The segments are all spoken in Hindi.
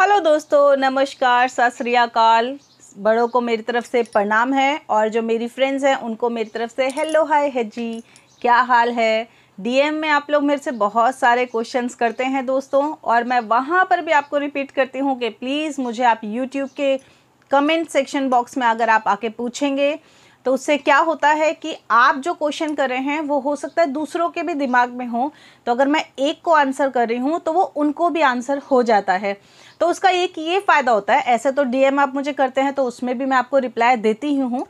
हेलो दोस्तों नमस्कार सत श्रीकाल बड़ों को मेरी तरफ से प्रणाम है और जो मेरी फ्रेंड्स हैं उनको मेरी तरफ से हेलो हाय है जी क्या हाल है डीएम में आप लोग मेरे से बहुत सारे क्वेश्चंस करते हैं दोस्तों और मैं वहाँ पर भी आपको रिपीट करती हूँ कि प्लीज़ मुझे आप यूट्यूब के कमेंट सेक्शन बॉक्स में अगर आप आके पूछेंगे तो उससे क्या होता है कि आप जो क्वेश्चन कर रहे हैं वो हो सकता है दूसरों के भी दिमाग में हो तो अगर मैं एक को आंसर कर रही हूँ तो वो उनको भी आंसर हो जाता है तो उसका एक ये फ़ायदा होता है ऐसे तो डीएम आप मुझे करते हैं तो उसमें भी मैं आपको रिप्लाई देती ही हूँ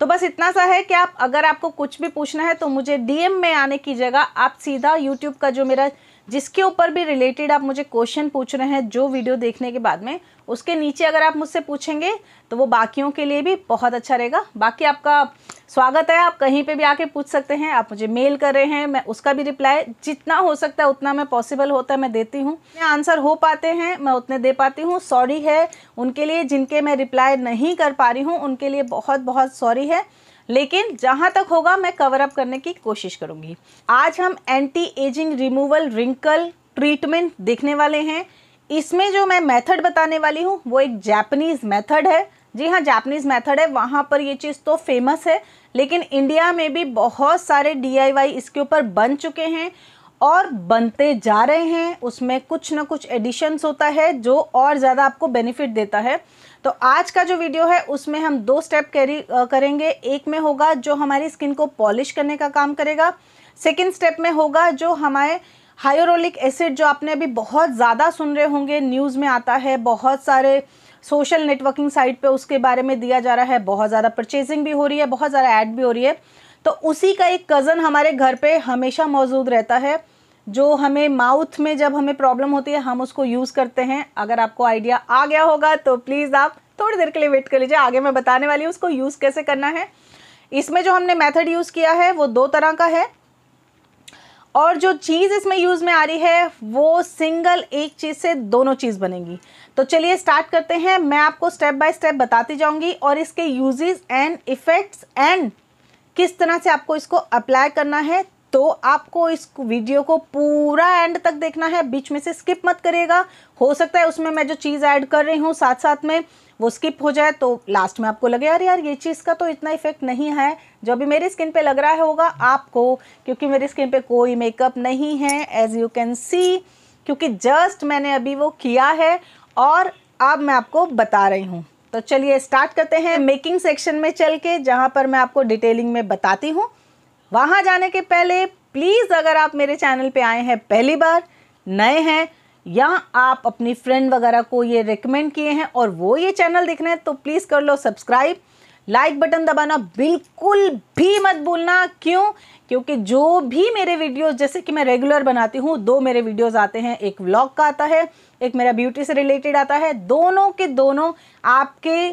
तो बस इतना सा है कि आप अगर आपको कुछ भी पूछना है तो मुझे डीएम में आने की जगह आप सीधा यूट्यूब का जो मेरा जिसके ऊपर भी रिलेटेड आप मुझे क्वेश्चन पूछ रहे हैं जो वीडियो देखने के बाद में उसके नीचे अगर आप मुझसे पूछेंगे तो वो बाकियों के लिए भी बहुत अच्छा रहेगा बाकी आपका स्वागत है आप कहीं पे भी आके पूछ सकते हैं आप मुझे मेल कर रहे हैं मैं उसका भी रिप्लाई जितना हो सकता है उतना मैं पॉसिबल होता है मैं देती हूँ आंसर हो पाते हैं मैं उतने दे पाती हूँ सॉरी है उनके लिए जिनके मैं रिप्लाई नहीं कर पा रही हूँ उनके लिए बहुत बहुत सॉरी है लेकिन जहाँ तक होगा मैं कवर अप करने की कोशिश करूँगी आज हम anti ageing removal wrinkle treatment देखने वाले हैं इसमें जो मैं मेथड बताने वाली हूँ वो एक जैपनीज़ मेथड है जी हाँ जापनीज़ मेथड है वहाँ पर ये चीज़ तो फेमस है लेकिन इंडिया में भी बहुत सारे डी इसके ऊपर बन चुके हैं और बनते जा रहे हैं उसमें कुछ ना कुछ एडिशंस होता है जो और ज़्यादा आपको बेनिफिट देता है तो आज का जो वीडियो है उसमें हम दो स्टेप कैरी करेंगे एक में होगा जो हमारी स्किन को पॉलिश करने का काम करेगा सेकेंड स्टेप में होगा जो हमारे हायोरोलिक एसिड जो आपने अभी बहुत ज़्यादा सुन रहे होंगे न्यूज़ में आता है बहुत सारे सोशल नेटवर्किंग साइट पे उसके बारे में दिया जा रहा है बहुत ज़्यादा परचेजिंग भी हो रही है बहुत ज़्यादा ऐड भी हो रही है तो उसी का एक कज़न हमारे घर पे हमेशा मौजूद रहता है जो हमें माउथ में जब हमें प्रॉब्लम होती है हम उसको यूज़ करते हैं अगर आपको आइडिया आ गया होगा तो प्लीज़ आप थोड़ी देर के लिए वेट कर लीजिए आगे मैं बताने वाली हूँ उसको यूज़ कैसे करना है इसमें जो हमने मेथड यूज़ किया है वो दो तरह का है और जो चीज़ इसमें यूज़ में आ रही है वो सिंगल एक चीज़ से दोनों चीज़ बनेगी तो चलिए स्टार्ट करते हैं मैं आपको स्टेप बाय स्टेप बताती जाऊंगी और इसके यूजेस एंड इफ़ेक्ट्स एंड किस तरह से आपको इसको अप्लाई करना है तो आपको इस वीडियो को पूरा एंड तक देखना है बीच में से स्किप मत करिएगा हो सकता है उसमें मैं जो चीज़ ऐड कर रही हूँ साथ साथ में वो स्किप हो जाए तो लास्ट में आपको लगे यार यार ये चीज़ का तो इतना इफेक्ट नहीं है जो अभी मेरी स्किन पे लग रहा है होगा आपको क्योंकि मेरी स्किन पे कोई मेकअप नहीं है एज़ यू कैन सी क्योंकि जस्ट मैंने अभी वो किया है और अब मैं आपको बता रही हूँ तो चलिए स्टार्ट करते हैं मेकिंग सेक्शन में चल के जहाँ पर मैं आपको डिटेलिंग में बताती हूँ वहाँ जाने के पहले प्लीज़ अगर आप मेरे चैनल पे आए हैं पहली बार नए हैं या आप अपनी फ्रेंड वगैरह को ये रिकमेंड किए हैं और वो ये चैनल देख रहे हैं तो प्लीज़ कर लो सब्सक्राइब लाइक बटन दबाना बिल्कुल भी मत भूलना क्यों क्योंकि जो भी मेरे वीडियोस जैसे कि मैं रेगुलर बनाती हूँ दो मेरे वीडियोस आते हैं एक व्लॉग का आता है एक मेरा ब्यूटी से रिलेटेड आता है दोनों के दोनों आपके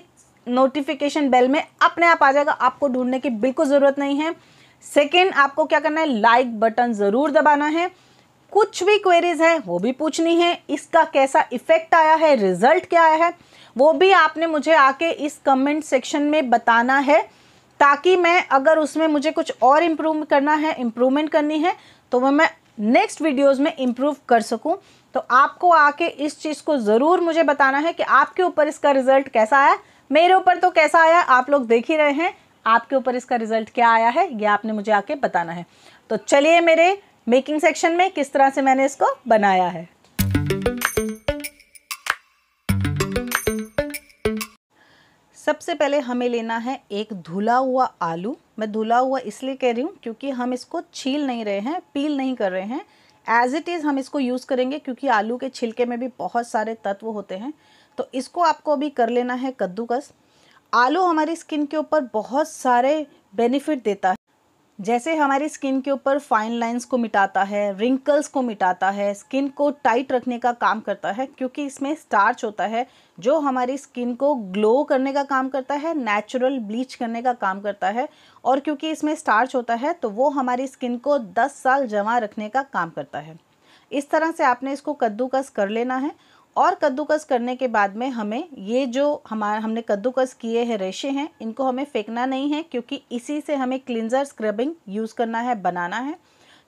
नोटिफिकेशन बेल में अपने आप आ जाएगा आपको ढूंढने की बिल्कुल ज़रूरत नहीं है सेकेंड आपको क्या करना है लाइक बटन ज़रूर दबाना है कुछ भी क्वेरीज है वो भी पूछनी है इसका कैसा इफेक्ट आया है रिजल्ट क्या आया है वो भी आपने मुझे आके इस कमेंट सेक्शन में बताना है ताकि मैं अगर उसमें मुझे कुछ और इम्प्रूव करना है इम्प्रूवमेंट करनी है तो वह मैं नेक्स्ट वीडियोस में इम्प्रूव कर सकूं तो आपको आके इस चीज़ को ज़रूर मुझे बताना है कि आपके ऊपर इसका रिज़ल्ट कैसा आया मेरे ऊपर तो कैसा आया आप लोग देख ही रहे हैं आपके ऊपर इसका रिज़ल्ट क्या आया है ये आपने मुझे आके बताना है तो चलिए मेरे मेकिंग सेक्शन में किस तरह से मैंने इसको बनाया है सबसे पहले हमें लेना है एक धुला हुआ आलू मैं धुला हुआ इसलिए कह रही हूँ क्योंकि हम इसको छील नहीं रहे हैं पील नहीं कर रहे हैं एज इट इज़ हम इसको यूज़ करेंगे क्योंकि आलू के छिलके में भी बहुत सारे तत्व होते हैं तो इसको आपको अभी कर लेना है कद्दूकस आलू हमारी स्किन के ऊपर बहुत सारे बेनिफिट देता है जैसे हमारी स्किन के ऊपर फाइन लाइंस को मिटाता है रिंकल्स को मिटाता है स्किन को टाइट रखने का काम करता है क्योंकि इसमें स्टार्च होता है जो हमारी स्किन को ग्लो करने का काम करता है नेचुरल ब्लीच करने का काम करता है और क्योंकि इसमें स्टार्च होता है तो वो हमारी स्किन को 10 साल जमा रखने का काम करता है इस तरह से आपने इसको कद्दूकस कर लेना है और कद्दूकस करने के बाद में हमें ये जो हमारा हमने कद्दूकस किए हैं रेशे हैं इनको हमें फेंकना नहीं है क्योंकि इसी से हमें क्लिनजर स्क्रबिंग यूज़ करना है बनाना है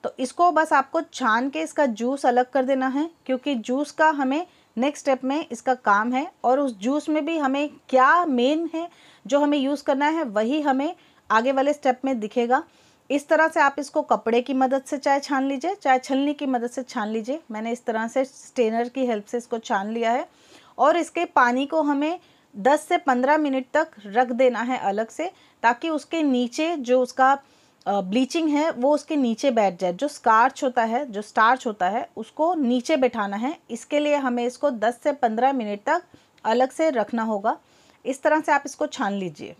तो इसको बस आपको छान के इसका जूस अलग कर देना है क्योंकि जूस का हमें नेक्स्ट स्टेप में इसका काम है और उस जूस में भी हमें क्या मेन है जो हमें यूज़ करना है वही हमें आगे वाले स्टेप में दिखेगा इस तरह से आप इसको कपड़े की मदद से चाहे छान लीजिए चाहे छलनी की मदद से छान लीजिए मैंने इस तरह से स्टेनर की हेल्प से इसको छान लिया है और इसके पानी को हमें 10 से 15 मिनट तक रख देना है अलग से ताकि उसके नीचे जो उसका ब्लीचिंग है वो उसके नीचे बैठ जाए जो स्कार्च होता है जो स्टार्च होता है उसको नीचे बैठाना है इसके लिए हमें इसको 10 से 15 मिनट तक अलग से रखना होगा इस तरह से आप इसको छान लीजिए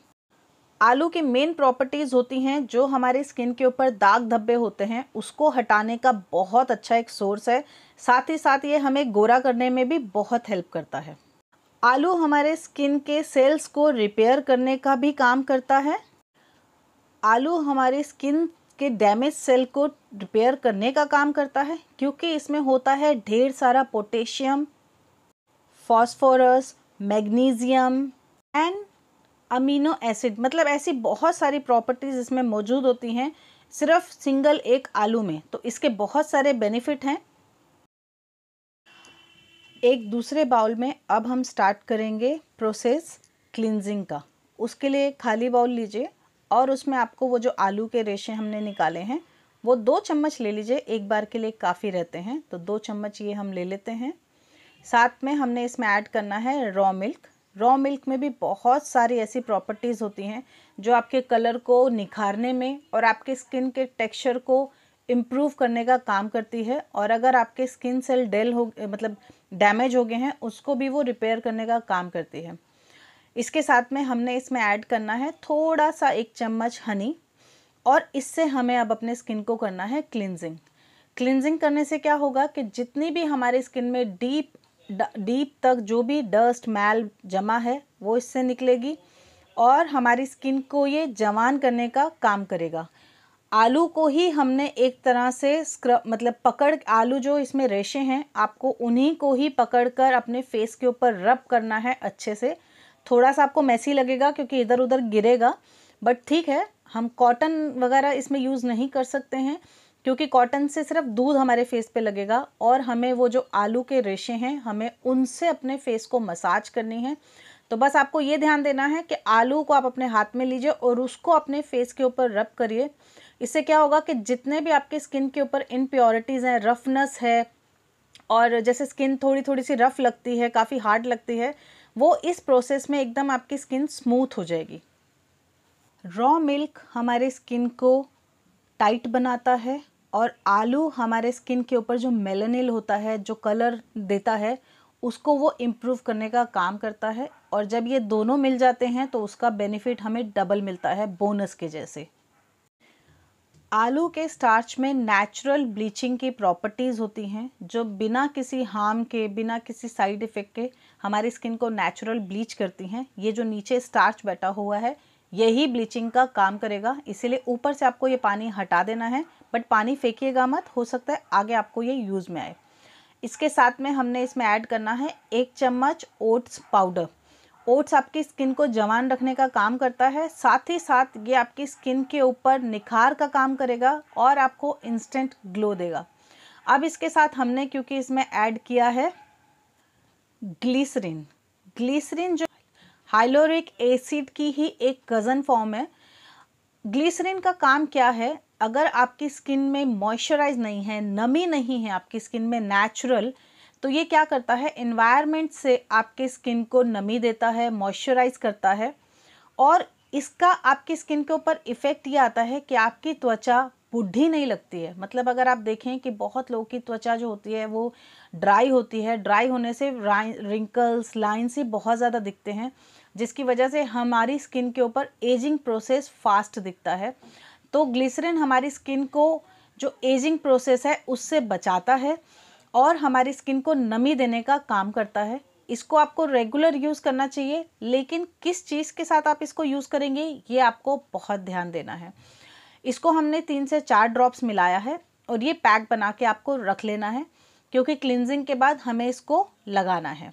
आलू की मेन प्रॉपर्टीज़ होती हैं जो हमारे स्किन के ऊपर दाग धब्बे होते हैं उसको हटाने का बहुत अच्छा एक सोर्स है साथ ही साथ ये हमें गोरा करने में भी बहुत हेल्प करता है आलू हमारे स्किन के सेल्स को रिपेयर करने का भी काम करता है आलू हमारे स्किन के डैमेज सेल को रिपेयर करने का काम करता है क्योंकि इसमें होता है ढेर सारा potassium phosphorus magnesium and amino acid मतलब ऐसी बहुत सारी प्रॉपर्टीज़ इसमें मौजूद होती हैं सिर्फ सिंगल एक आलू में तो इसके बहुत सारे बेनिफिट हैं एक दूसरे बाउल में अब हम स्टार्ट करेंगे प्रोसेस क्लिनजिंग का उसके लिए खाली बाउल लीजिए और उसमें आपको वो जो आलू के रेशे हमने निकाले हैं वो दो चम्मच ले लीजिए एक बार के लिए काफ़ी रहते हैं तो दो चम्मच ये हम ले लेते हैं साथ में हमने इसमें ऐड करना है रॉ मिल्क रॉ मिल्क में भी बहुत सारी ऐसी प्रॉपर्टीज़ होती हैं जो आपके कलर को निखारने में और आपके स्किन के टेक्सचर को इम्प्रूव करने का काम करती है और अगर आपके स्किन सेल डेल हो मतलब डैमेज हो गए हैं उसको भी वो रिपेयर करने का काम करती है इसके साथ में हमने इसमें ऐड करना है थोड़ा सा एक चम्मच हनी और इससे हमें अब अपने स्किन को करना है क्लिनजिंग क्लिनजिंग करने से क्या होगा कि जितनी भी हमारे स्किन में डीप डीप तक जो भी डस्ट मैल जमा है वो इससे निकलेगी और हमारी स्किन को ये जवान करने का काम करेगा आलू को ही हमने एक तरह से स्क्रब मतलब पकड़ आलू जो इसमें रेशे हैं आपको उन्हीं को ही पकड़ कर अपने फेस के ऊपर रब करना है अच्छे से थोड़ा सा आपको मैसी लगेगा क्योंकि इधर उधर गिरेगा बट ठीक है हम कॉटन वगैरह इसमें यूज़ नहीं कर सकते हैं क्योंकि कॉटन से सिर्फ दूध हमारे फेस पे लगेगा और हमें वो जो आलू के रेशे हैं हमें उनसे अपने फेस को मसाज करनी है तो बस आपको ये ध्यान देना है कि आलू को आप अपने हाथ में लीजिए और उसको अपने फेस के ऊपर रब करिए इससे क्या होगा कि जितने भी आपके स्किन के ऊपर इनप्योरिटीज़ हैं रफनेस है और जैसे स्किन थोड़ी थोड़ी सी रफ़ लगती है काफ़ी हार्ड लगती है वो इस प्रोसेस में एकदम आपकी स्किन स्मूथ हो जाएगी रॉ मिल्क हमारे स्किन को टाइट बनाता है और आलू हमारे स्किन के ऊपर जो मेलनिल होता है जो कलर देता है उसको वो इम्प्रूव करने का काम करता है और जब ये दोनों मिल जाते हैं तो उसका बेनिफिट हमें डबल मिलता है बोनस के जैसे आलू के स्टार्च में नेचुरल ब्लीचिंग की प्रॉपर्टीज़ होती हैं जो बिना किसी हार्म के बिना किसी साइड इफ़ेक्ट के हमारी स्किन को नेचुरल ब्लीच करती हैं ये जो नीचे स्टार्च बैठा हुआ है यही ब्लीचिंग का काम करेगा इसीलिए ऊपर से आपको ये पानी हटा देना है बट पानी फेंकिएगा मत हो सकता है आगे आपको ये यूज़ में आए इसके साथ में हमने इसमें ऐड करना है एक चम्मच ओट्स पाउडर ओट्स आपकी स्किन को जवान रखने का काम करता है साथ ही साथ ये आपकी स्किन के ऊपर निखार का काम करेगा और आपको इंस्टेंट ग्लो देगा अब इसके साथ हमने क्योंकि इसमें ऐड किया है ग्लिसरीन ग्लिसरीन जो हाइलोरिक एसिड की ही एक कज़न फॉर्म है ग्लिसरीन का काम क्या है अगर आपकी स्किन में मॉइस्चराइज नहीं है नमी नहीं है आपकी स्किन में नेचुरल तो ये क्या करता है इन्वायरमेंट से आपके स्किन को नमी देता है मॉइस्चराइज करता है और इसका आपकी स्किन के ऊपर इफ़ेक्ट ये आता है कि आपकी त्वचा बुढ़ी नहीं लगती है मतलब अगर आप देखें कि बहुत लोगों की त्वचा जो होती है वो ड्राई होती है ड्राई होने से रिंकल्स लाइन्स ही बहुत ज़्यादा दिखते हैं जिसकी वजह से हमारी स्किन के ऊपर एजिंग प्रोसेस फास्ट दिखता है तो ग्लिसरिन हमारी स्किन को जो एजिंग प्रोसेस है उससे बचाता है और हमारी स्किन को नमी देने का काम करता है इसको आपको रेगुलर यूज़ करना चाहिए लेकिन किस चीज़ के साथ आप इसको यूज़ करेंगे ये आपको बहुत ध्यान देना है इसको हमने तीन से चार ड्रॉप्स मिलाया है और ये पैक बना के आपको रख लेना है क्योंकि क्लिनजिंग के बाद हमें इसको लगाना है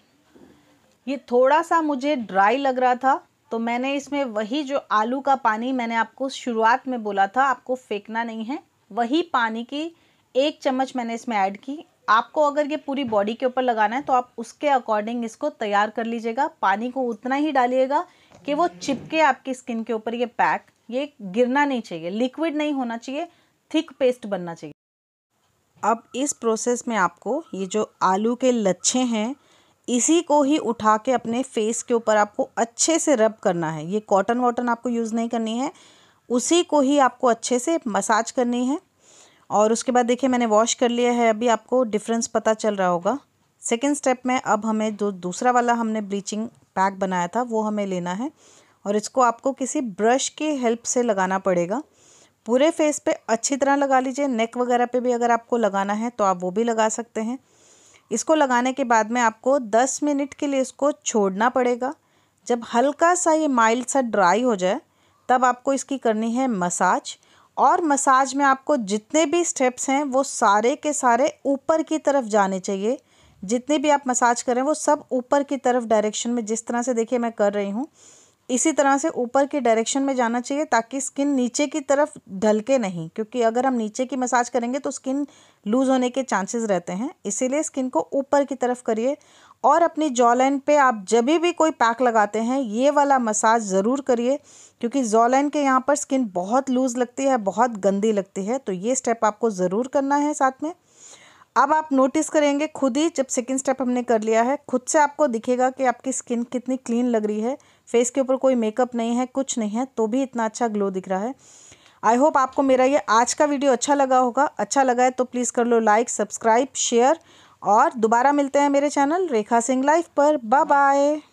ये थोड़ा सा मुझे ड्राई लग रहा था तो मैंने इसमें वही जो आलू का पानी मैंने आपको शुरुआत में बोला था आपको फेंकना नहीं है वही पानी की एक चम्मच मैंने इसमें ऐड की आपको अगर ये पूरी बॉडी के ऊपर लगाना है तो आप उसके अकॉर्डिंग इसको तैयार कर लीजिएगा पानी को उतना ही डालिएगा कि वो चिपके आपकी स्किन के ऊपर ये पैक ये गिरना नहीं चाहिए लिक्विड नहीं होना चाहिए थिक पेस्ट बनना चाहिए अब इस प्रोसेस में आपको ये जो आलू के लच्छे हैं इसी को ही उठा के अपने फेस के ऊपर आपको अच्छे से रब करना है ये कॉटन वाटन आपको यूज़ नहीं करनी है उसी को ही आपको अच्छे से मसाज करनी है और उसके बाद देखिए मैंने वॉश कर लिया है अभी आपको डिफरेंस पता चल रहा होगा सेकेंड स्टेप में अब हमें जो दूसरा वाला हमने ब्लीचिंग पैक बनाया था वो हमें लेना है और इसको आपको किसी ब्रश की हेल्प से लगाना पड़ेगा पूरे फेस पे अच्छी तरह लगा लीजिए नेक वगैरह पे भी अगर आपको लगाना है तो आप वो भी लगा सकते हैं इसको लगाने के बाद में आपको 10 मिनट के लिए इसको छोड़ना पड़ेगा जब हल्का सा ये माइल्ड सा ड्राई हो जाए तब आपको इसकी करनी है मसाज और मसाज में आपको जितने भी स्टेप्स हैं वो सारे के सारे ऊपर की तरफ जाने चाहिए जितने भी आप मसाज करें वो सब ऊपर की तरफ डायरेक्शन में जिस तरह से देखिए मैं कर रही हूँ इसी तरह से ऊपर के डायरेक्शन में जाना चाहिए ताकि स्किन नीचे की तरफ ढलके नहीं क्योंकि अगर हम नीचे की मसाज करेंगे तो स्किन लूज़ होने के चांसेस रहते हैं इसीलिए स्किन को ऊपर की तरफ करिए और अपनी जॉलाइन पे पर आप जब भी कोई पैक लगाते हैं ये वाला मसाज ज़रूर करिए क्योंकि जॉलाइन के यहाँ पर स्किन बहुत लूज़ लगती है बहुत गंदी लगती है तो ये स्टेप आपको ज़रूर करना है साथ में अब आप नोटिस करेंगे खुद ही जब सेकेंड स्टेप हमने कर लिया है खुद से आपको दिखेगा कि आपकी स्किन कितनी क्लीन लग रही है फेस के ऊपर कोई मेकअप नहीं है कुछ नहीं है तो भी इतना अच्छा ग्लो दिख रहा है आई होप आपको मेरा ये आज का वीडियो अच्छा लगा होगा अच्छा लगा है तो प्लीज़ कर लो लाइक सब्सक्राइब शेयर और दोबारा मिलते हैं मेरे चैनल रेखा सिंह लाइफ पर बाय बाय